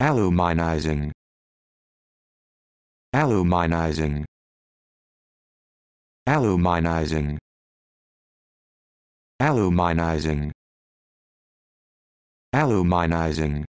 aluminizing aluminizing aluminizing aluminizing aluminizing